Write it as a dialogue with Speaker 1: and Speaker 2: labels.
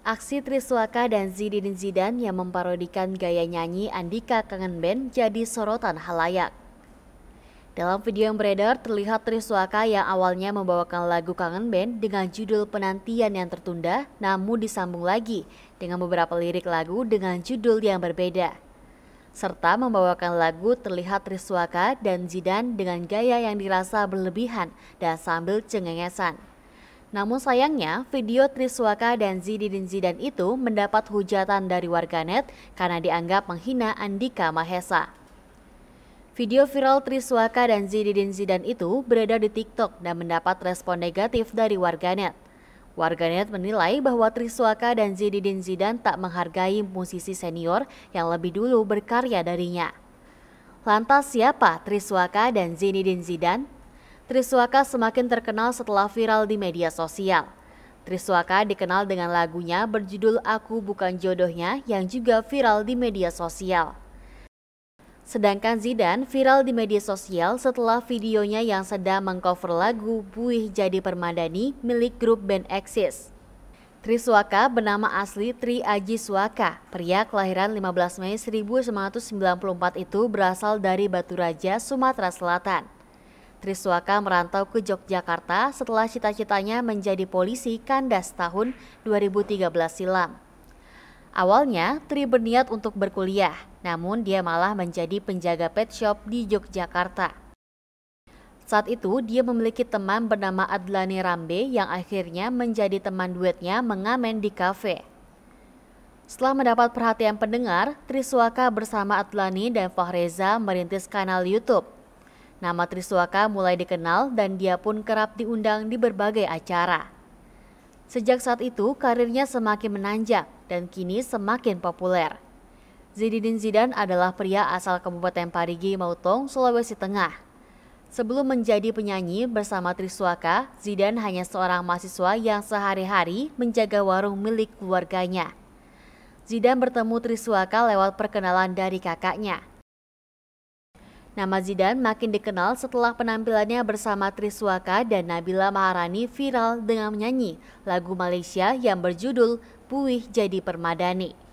Speaker 1: Aksi Triswaka dan Zidin Zidan yang memparodikan gaya nyanyi Andika Kangen Band jadi sorotan halayak. Dalam video yang beredar, terlihat Triswaka yang awalnya membawakan lagu Kangen Band dengan judul Penantian yang tertunda, namun disambung lagi dengan beberapa lirik lagu dengan judul yang berbeda. Serta membawakan lagu terlihat Triswaka dan Zidan dengan gaya yang dirasa berlebihan dan sambil cengengesan. Namun sayangnya, video Triswaka dan Zididin Zidan itu mendapat hujatan dari warganet karena dianggap menghina Andika Mahesa. Video viral Triswaka dan Zididin Zidan itu berada di TikTok dan mendapat respon negatif dari warganet. Warganet menilai bahwa Triswaka dan Zididin Zidan tak menghargai musisi senior yang lebih dulu berkarya darinya. Lantas siapa Triswaka dan Zinedine Zidane? Triswaka semakin terkenal setelah viral di media sosial. Triswaka dikenal dengan lagunya berjudul Aku Bukan Jodohnya yang juga viral di media sosial. Sedangkan Zidane viral di media sosial setelah videonya yang sedang mengcover lagu Buih Jadi Permadani milik grup band Axis. Triswaka bernama asli Tri Aji Swaka, pria kelahiran 15 Mei 1994 itu berasal dari Batu Raja, Sumatera Selatan. Triswaka merantau ke Yogyakarta setelah cita-citanya menjadi polisi kandas tahun 2013 silam. Awalnya, Tri berniat untuk berkuliah, namun dia malah menjadi penjaga pet shop di Yogyakarta. Saat itu, dia memiliki teman bernama Adlani Rambe yang akhirnya menjadi teman duetnya mengamen di kafe. Setelah mendapat perhatian pendengar, Triswaka bersama Adlani dan Fahreza merintis kanal YouTube Nama Triswaka mulai dikenal dan dia pun kerap diundang di berbagai acara. Sejak saat itu karirnya semakin menanjak dan kini semakin populer. Zidin Zidan adalah pria asal Kabupaten Parigi, Mautong, Sulawesi Tengah. Sebelum menjadi penyanyi bersama Triswaka, Zidan hanya seorang mahasiswa yang sehari-hari menjaga warung milik keluarganya. Zidan bertemu Triswaka lewat perkenalan dari kakaknya – Nama Zidane makin dikenal setelah penampilannya bersama Triswaka dan Nabila Maharani viral dengan menyanyi lagu Malaysia yang berjudul Puih Jadi Permadani.